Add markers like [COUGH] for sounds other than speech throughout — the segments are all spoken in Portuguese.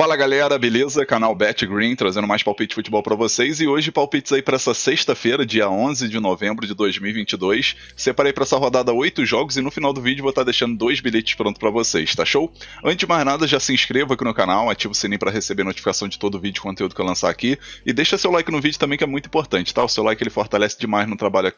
Fala galera, beleza? Canal Bet Green trazendo mais palpite de futebol para vocês e hoje palpites aí para essa sexta-feira, dia 11 de novembro de 2022. Separei para essa rodada oito jogos e no final do vídeo vou estar tá deixando dois bilhetes pronto para vocês, tá show? Antes de mais nada, já se inscreva aqui no canal, ativa o sininho para receber notificação de todo o vídeo e conteúdo que eu lançar aqui e deixa seu like no vídeo também que é muito importante, tá? O seu like ele fortalece demais no trabalho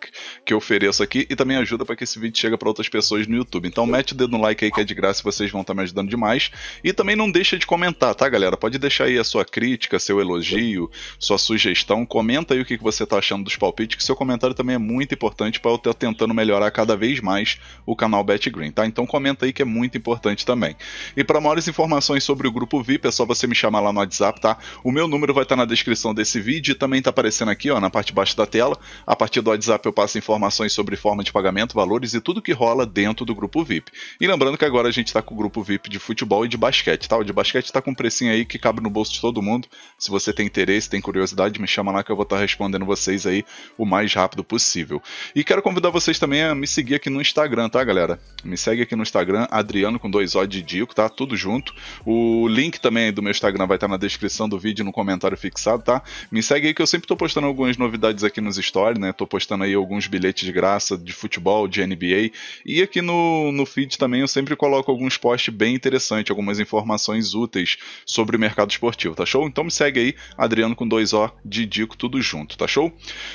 que eu ofereço aqui e também ajuda para que esse vídeo chegue para outras pessoas no YouTube. Então mete o dedo no like aí que é de graça, vocês vão estar tá me ajudando demais e também não deixa de comentar, tá? galera? Pode deixar aí a sua crítica, seu elogio, sua sugestão. Comenta aí o que você está achando dos palpites, que seu comentário também é muito importante para eu estar tá tentando melhorar cada vez mais o canal Bet Green, tá? Então comenta aí que é muito importante também. E para maiores informações sobre o grupo VIP, é só você me chamar lá no WhatsApp, tá? O meu número vai estar tá na descrição desse vídeo e também está aparecendo aqui, ó, na parte de baixo da tela. A partir do WhatsApp eu passo informações sobre forma de pagamento, valores e tudo que rola dentro do grupo VIP. E lembrando que agora a gente está com o grupo VIP de futebol e de basquete, tá? O de basquete está com preço aí que cabe no bolso de todo mundo. Se você tem interesse, tem curiosidade, me chama lá que eu vou estar tá respondendo vocês aí o mais rápido possível. E quero convidar vocês também a me seguir aqui no Instagram, tá, galera? Me segue aqui no Instagram, Adriano com dois O de Dico, tá? Tudo junto. O link também do meu Instagram vai estar tá na descrição do vídeo, no comentário fixado, tá? Me segue aí que eu sempre tô postando algumas novidades aqui nos stories, né? Tô postando aí alguns bilhetes de graça de futebol, de NBA. E aqui no, no feed também eu sempre coloco alguns posts bem interessantes, algumas informações úteis sobre o mercado esportivo, tá show? Então me segue aí, Adriano com 2O, Didico, tudo junto, tá show?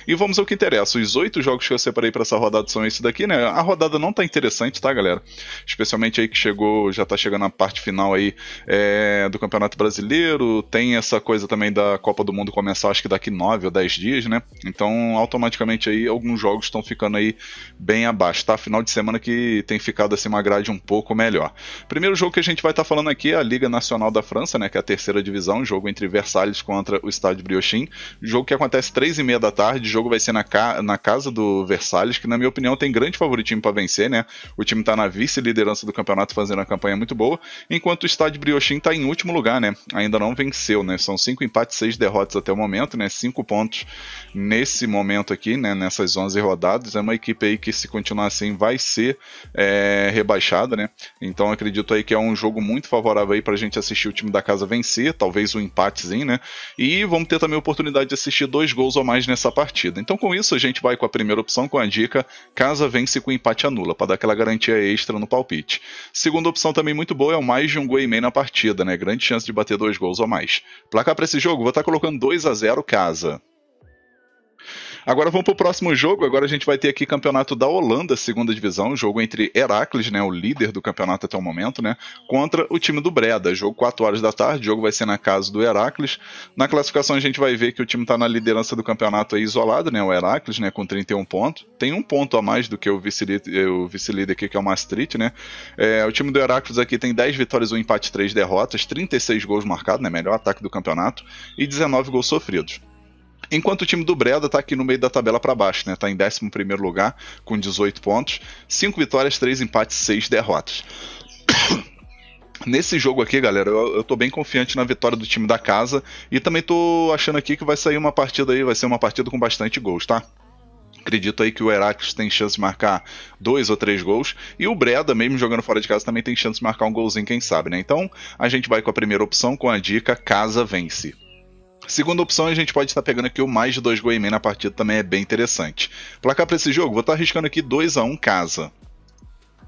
E vamos ao que interessa. Os oito jogos que eu separei para essa rodada são esse daqui, né? A rodada não tá interessante, tá, galera? Especialmente aí que chegou, já tá chegando a parte final aí é, do Campeonato Brasileiro, tem essa coisa também da Copa do Mundo começar, acho que daqui nove ou dez dias, né? Então, automaticamente aí, alguns jogos estão ficando aí bem abaixo, tá? Final de semana que tem ficado assim uma grade um pouco melhor. Primeiro jogo que a gente vai estar tá falando aqui é a Liga Nacional da França, né, que é a terceira divisão, jogo entre Versalhes contra o Estádio Briochin. Jogo que acontece três e meia da tarde, o jogo vai ser na, ca na casa do Versalhes, que na minha opinião tem grande favoritismo para vencer, né? O time está na vice-liderança do campeonato, fazendo uma campanha muito boa, enquanto o Estádio Briochin está em último lugar, né? Ainda não venceu, né? São cinco empates, seis derrotas até o momento, né? Cinco pontos nesse momento aqui, né? Nessas 11 rodadas, é uma equipe aí que se continuar assim vai ser é, rebaixada, né? Então acredito aí que é um jogo muito favorável aí para a gente assistir o time da casa vencer, talvez um empatezinho, né? E vamos ter também a oportunidade de assistir dois gols ou mais nessa partida. Então, com isso, a gente vai com a primeira opção, com a dica: casa vence com empate anula, para dar aquela garantia extra no palpite. Segunda opção também muito boa é o mais de um gol e meio na partida, né? Grande chance de bater dois gols ou mais. Placar para esse jogo, vou estar tá colocando 2 a 0 casa. Agora vamos para o próximo jogo. Agora a gente vai ter aqui campeonato da Holanda, segunda divisão, jogo entre Heracles, né, o líder do campeonato até o momento, né, contra o time do Breda. Jogo 4 horas da tarde, o jogo vai ser na casa do Heracles. Na classificação a gente vai ver que o time está na liderança do campeonato aí isolado, né, o Heracles, né, com 31 pontos. Tem um ponto a mais do que o vice-líder eh, o vice aqui, que é o Maastricht, né. É, o time do Heracles aqui tem 10 vitórias, um empate, 3 derrotas, 36 gols marcados, né, melhor ataque do campeonato, e 19 gols sofridos. Enquanto o time do Breda está aqui no meio da tabela para baixo, está né? em 11 lugar com 18 pontos, 5 vitórias, 3 empates, 6 derrotas. [COUGHS] Nesse jogo aqui, galera, eu, eu tô bem confiante na vitória do time da casa e também tô achando aqui que vai sair uma partida aí, vai ser uma partida com bastante gols, tá? Acredito aí que o Heracles tem chance de marcar dois ou três gols. E o Breda, mesmo jogando fora de casa, também tem chance de marcar um golzinho, quem sabe, né? Então a gente vai com a primeira opção, com a dica Casa Vence. Segunda opção, a gente pode estar pegando aqui o mais de dois Goiman na partida, também é bem interessante. Placar para esse jogo, vou estar arriscando aqui 2 a 1 um casa.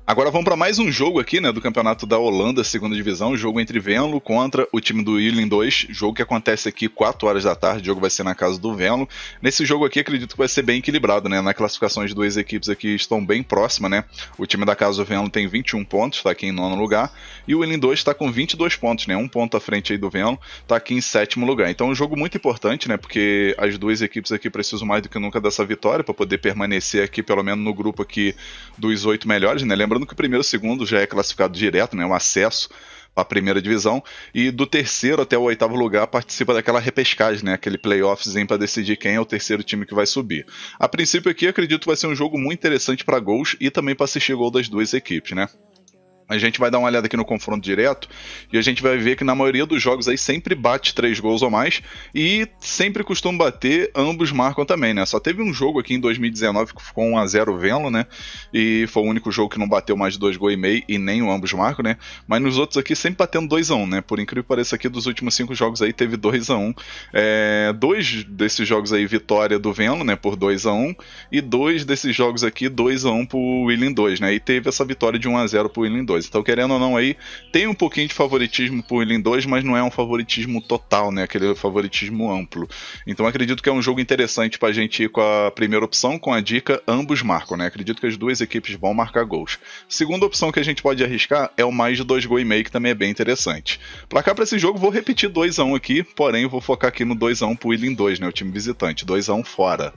Agora vamos para mais um jogo aqui, né, do campeonato da Holanda, segunda divisão, jogo entre Venlo contra o time do Ilin 2, jogo que acontece aqui 4 horas da tarde, o jogo vai ser na casa do Venlo. Nesse jogo aqui acredito que vai ser bem equilibrado, né, na classificação as duas equipes aqui estão bem próximas, né, o time da casa do Venlo tem 21 pontos, está aqui em nono lugar, e o Ilin 2 está com 22 pontos, né, um ponto à frente aí do Venlo, está aqui em sétimo lugar. Então é um jogo muito importante, né, porque as duas equipes aqui precisam mais do que nunca dessa vitória para poder permanecer aqui, pelo menos no grupo aqui dos oito melhores, né, Lembra Lembrando que o primeiro e segundo já é classificado direto, né? Um acesso para a primeira divisão. E do terceiro até o oitavo lugar participa daquela repescagem, né? Aquele playoffzinho para decidir quem é o terceiro time que vai subir. A princípio aqui, acredito vai ser um jogo muito interessante para gols e também para assistir gol das duas equipes, né? A gente vai dar uma olhada aqui no confronto direto e a gente vai ver que na maioria dos jogos aí sempre bate três gols ou mais e sempre costuma bater, ambos marcam também, né? Só teve um jogo aqui em 2019 que ficou 1x0 Venlo, né? E foi o único jogo que não bateu mais de dois gols e meio e nem o ambos marcam, né? Mas nos outros aqui sempre batendo 2x1, né? Por incrível que pareça aqui, dos últimos cinco jogos aí teve 2x1. É... Dois desses jogos aí, vitória do Venlo, né? Por 2x1 e dois desses jogos aqui, 2x1 pro Willing 2, né? E teve essa vitória de 1x0 pro Willing 2 coisa. Então, querendo ou não, aí tem um pouquinho de favoritismo por Lin 2, mas não é um favoritismo total, né? Aquele favoritismo amplo. Então, acredito que é um jogo interessante pra gente ir com a primeira opção, com a dica, ambos marcam, né? Acredito que as duas equipes vão marcar gols. Segunda opção que a gente pode arriscar é o mais de dois gol e meio, que também é bem interessante. cá para esse jogo, vou repetir 2 a 1 um aqui, porém vou focar aqui no 2 a 1 pro Willing 2, né? O time visitante, 2 a 1 um fora.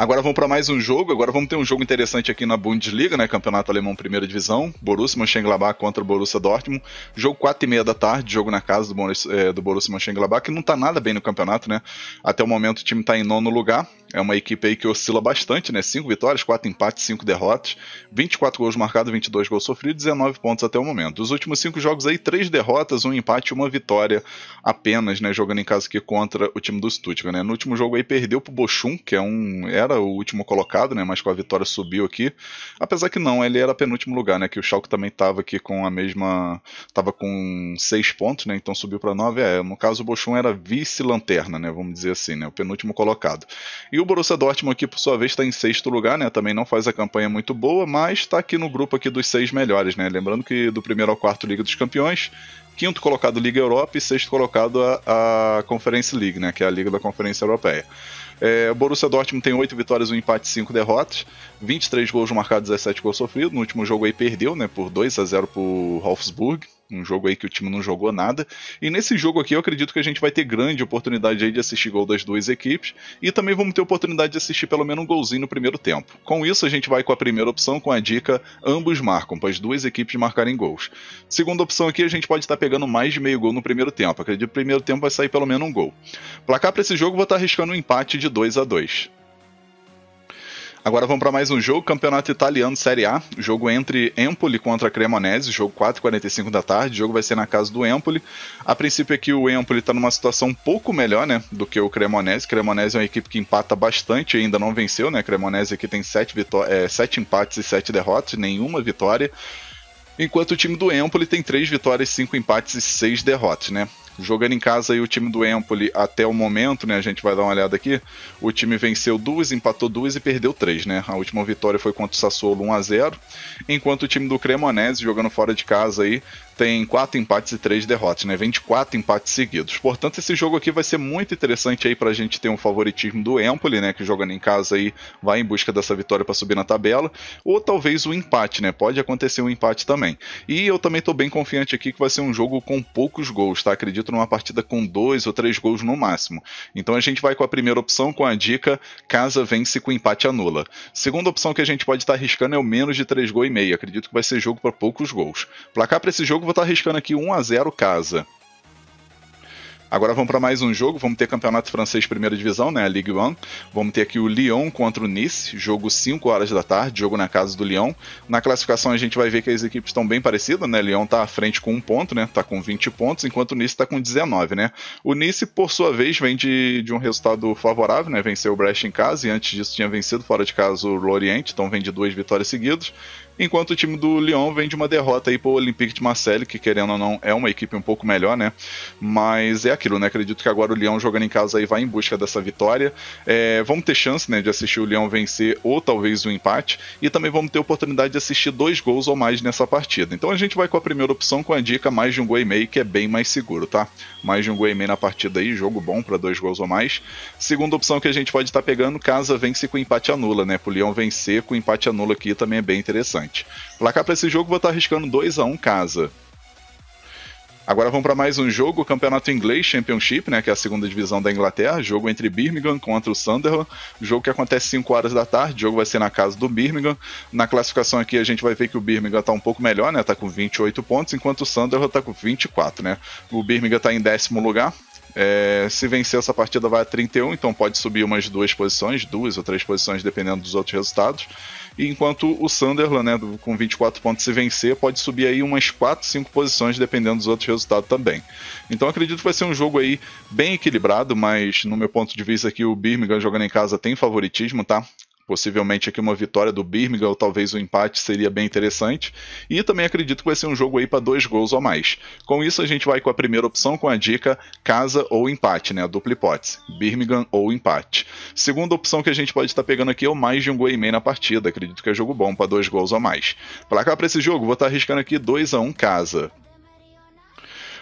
Agora vamos para mais um jogo. Agora vamos ter um jogo interessante aqui na Bundesliga, né? Campeonato Alemão Primeira Divisão. Borussia Mönchengladbach contra Borussia Dortmund. Jogo 4 e meia da tarde, jogo na casa do, Borussia, é, eh, do Borussia Mönchengladbach, que não está nada bem no campeonato, né? Até o momento o time está em nono lugar. É uma equipe aí que oscila bastante, né? cinco vitórias, quatro empates, cinco derrotas, 24 gols marcados, 22 gols sofridos, 19 pontos até o momento. os últimos cinco jogos aí, três derrotas, um empate, uma vitória apenas, né? Jogando em casa aqui contra o time do Stuttgart, né? No último jogo aí perdeu pro Bochum, que é um era era o último colocado, né? Mas com a vitória subiu aqui. Apesar que não, ele era penúltimo lugar, né? Que o Schalke também estava aqui com a mesma, estava com seis pontos, né? Então subiu para nove. É, no caso o Bochum era vice-lanterna, né? Vamos dizer assim, né? O penúltimo colocado. E o Borussia Dortmund aqui por sua vez está em sexto lugar, né? Também não faz a campanha muito boa, mas está aqui no grupo aqui dos seis melhores, né? Lembrando que do primeiro ao quarto Liga dos Campeões, quinto colocado Liga Europa e sexto colocado a, a Conference League, né, que é a Liga da Conferência Europeia. É, o Borussia Dortmund tem 8 vitórias, 1 empate e 5 derrotas. 23 gols marcados, 17 gols sofridos. No último jogo aí perdeu, né? Por 2 a 0 pro Wolfsburg um jogo aí que o time não jogou nada. E nesse jogo aqui eu acredito que a gente vai ter grande oportunidade aí de assistir gol das duas equipes e também vamos ter oportunidade de assistir pelo menos um golzinho no primeiro tempo. Com isso a gente vai com a primeira opção com a dica ambos marcam para as duas equipes marcarem gols. Segunda opção aqui a gente pode estar pegando mais de meio gol no primeiro tempo. Acredito que o primeiro tempo vai sair pelo menos um gol. Placar para esse jogo vou estar arriscando um empate de 2 a 2. Agora vamos para mais um jogo, Campeonato Italiano Série A. Jogo entre Empoli contra Cremonese, jogo 4h45 da tarde. O jogo vai ser na casa do Empoli. A princípio é que o Empoli está numa situação um pouco melhor né, do que o Cremonese. Cremonese é uma equipe que empata bastante ainda não venceu. Né? Cremonese aqui tem 7 é, sete empates e 7 derrotas, nenhuma vitória. Enquanto o time do Empoli tem 3 vitórias, 5 empates e 6 derrotas. Né? Jogando em casa aí o time do Empoli até o momento, né? A gente vai dar uma olhada aqui. O time venceu duas, empatou duas e perdeu três, né? A última vitória foi contra o Sassuolo 1 a 0, enquanto o time do Cremonese jogando fora de casa aí tem quatro empates e três derrotas, né? 24 empates seguidos. Portanto, esse jogo aqui vai ser muito interessante aí para a gente ter um favoritismo do Empoli, né, que jogando em casa aí vai em busca dessa vitória para subir na tabela, ou talvez o um empate, né? Pode acontecer um empate também. E eu também estou bem confiante aqui que vai ser um jogo com poucos gols, tá? Acredito dentro numa partida com dois ou três gols no máximo. Então a gente vai com a primeira opção, com a dica, casa vence com empate anula. Segunda opção que a gente pode estar tá arriscando é o menos de três gols e meio. Acredito que vai ser jogo para poucos gols. Placar para esse jogo, vou estar tá arriscando aqui 1 a 0 casa. Agora vamos para mais um jogo. Vamos ter campeonato francês primeira divisão, né? A Ligue 1. Vamos ter aqui o Lyon contra o Nice, jogo 5 horas da tarde, jogo na casa do Lyon. Na classificação a gente vai ver que as equipes estão bem parecidas, né? Lyon está à frente com um ponto, né? Tá com 20 pontos, enquanto o Nice está com 19, né? O Nice, por sua vez, vem de, de um resultado favorável, né? Venceu o Brest em casa e antes disso tinha vencido fora de casa o Lorient, então vem de duas vitórias seguidas enquanto o time do Lyon vem de uma derrota aí pro Olympique de Marseille, que querendo ou não é uma equipe um pouco melhor, né? Mas é aquilo, né? Acredito que agora o Leão jogando em casa aí vai em busca dessa vitória. É, vamos ter chance, né, de assistir o Leão vencer ou talvez o um empate. E também vamos ter oportunidade de assistir dois gols ou mais nessa partida. Então a gente vai com a primeira opção com a dica mais de um gol e meio, que é bem mais seguro, tá? Mais de um gol e meio na partida aí, jogo bom para dois gols ou mais. Segunda opção que a gente pode estar tá pegando, casa vence com empate anula, né? Pro Leão vencer com empate anula aqui também é bem interessante. Placar para esse jogo vou estar tá arriscando 2 a 1 um casa. Agora vamos para mais um jogo, Campeonato Inglês Championship, né, que é a segunda divisão da Inglaterra, jogo entre Birmingham contra o Sunderland, jogo que acontece 5 horas da tarde, o jogo vai ser na casa do Birmingham. Na classificação aqui a gente vai ver que o Birmingham está um pouco melhor, né, tá com 28 pontos, enquanto o Sunderland está com 24, né. O Birmingham está em décimo lugar, é, se vencer essa partida vai a 31, então pode subir umas duas posições, duas ou três posições, dependendo dos outros resultados enquanto o Sunderland, né, com 24 pontos se vencer, pode subir aí umas 4, 5 posições, dependendo dos outros resultados também. Então acredito que vai ser um jogo aí bem equilibrado, mas no meu ponto de vista aqui, o Birmingham jogando em casa tem favoritismo, tá? Possivelmente aqui uma vitória do Birmingham, ou talvez um empate seria bem interessante. E também acredito que vai ser um jogo aí para dois gols ou mais. Com isso, a gente vai com a primeira opção, com a dica casa ou empate, né? A dupla hipótese. Birmingham ou empate. Segunda opção que a gente pode estar tá pegando aqui é o mais de um gol e meio na partida. Acredito que é jogo bom para dois gols ou mais. Para cá para esse jogo, vou estar tá arriscando aqui 2 a 1 um casa.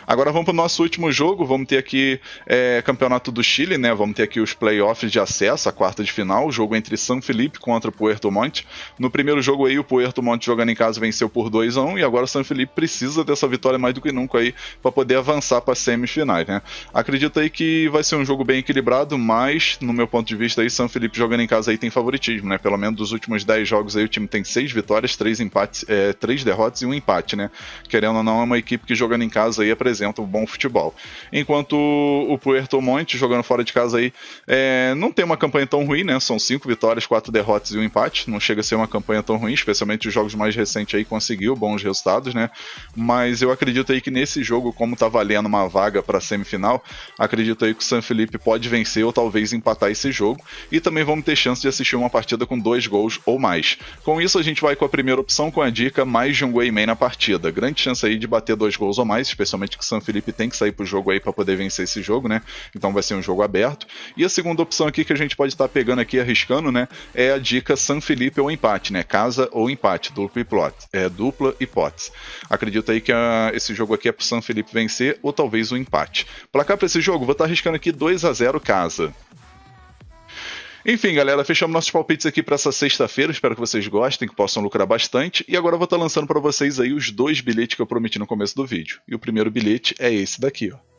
Agora vamos para o nosso último jogo. Vamos ter aqui é, Campeonato do Chile, né? Vamos ter aqui os playoffs de acesso, a quarta de final. O jogo entre São Felipe contra Puerto Montt. No primeiro jogo aí, o Puerto Montt jogando em casa venceu por 2 a 1 um, e agora o São Felipe precisa dessa vitória mais do que nunca aí para poder avançar para as semifinais, né? Acredito aí que vai ser um jogo bem equilibrado, mas no meu ponto de vista aí, São Felipe jogando em casa aí tem favoritismo, né? Pelo menos dos últimos 10 jogos aí o time tem 6 vitórias, 3 empates, é, derrotas e um empate, né? Querendo ou não, é uma equipe que jogando em casa aí apresenta é apresenta um bom futebol. Enquanto o Puerto Monte, jogando fora de casa aí, é, não tem uma campanha tão ruim, né? São cinco vitórias, quatro derrotas e um empate. Não chega a ser uma campanha tão ruim, especialmente os jogos mais recentes aí conseguiu bons resultados, né? Mas eu acredito aí que nesse jogo, como tá valendo uma vaga para semifinal, acredito aí que o San Felipe pode vencer ou talvez empatar esse jogo. E também vamos ter chance de assistir uma partida com dois gols ou mais. Com isso, a gente vai com a primeira opção com a dica mais de um Wayman na partida. Grande chance aí de bater dois gols ou mais, especialmente que San Felipe tem que sair pro jogo aí para poder vencer esse jogo, né? Então vai ser um jogo aberto. E a segunda opção aqui que a gente pode estar tá pegando aqui, arriscando, né? É a dica San Felipe ou empate, né? Casa ou empate, dupla hipótese. É, dupla hipótese. Acredito aí que a, esse jogo aqui é pro San Felipe vencer ou talvez um empate. Placar para esse jogo, vou estar tá arriscando aqui 2 a 0 casa. Enfim, galera, fechamos nossos palpites aqui para essa sexta-feira. Espero que vocês gostem, que possam lucrar bastante. E agora eu vou estar tá lançando para vocês aí os dois bilhetes que eu prometi no começo do vídeo. E o primeiro bilhete é esse daqui, ó.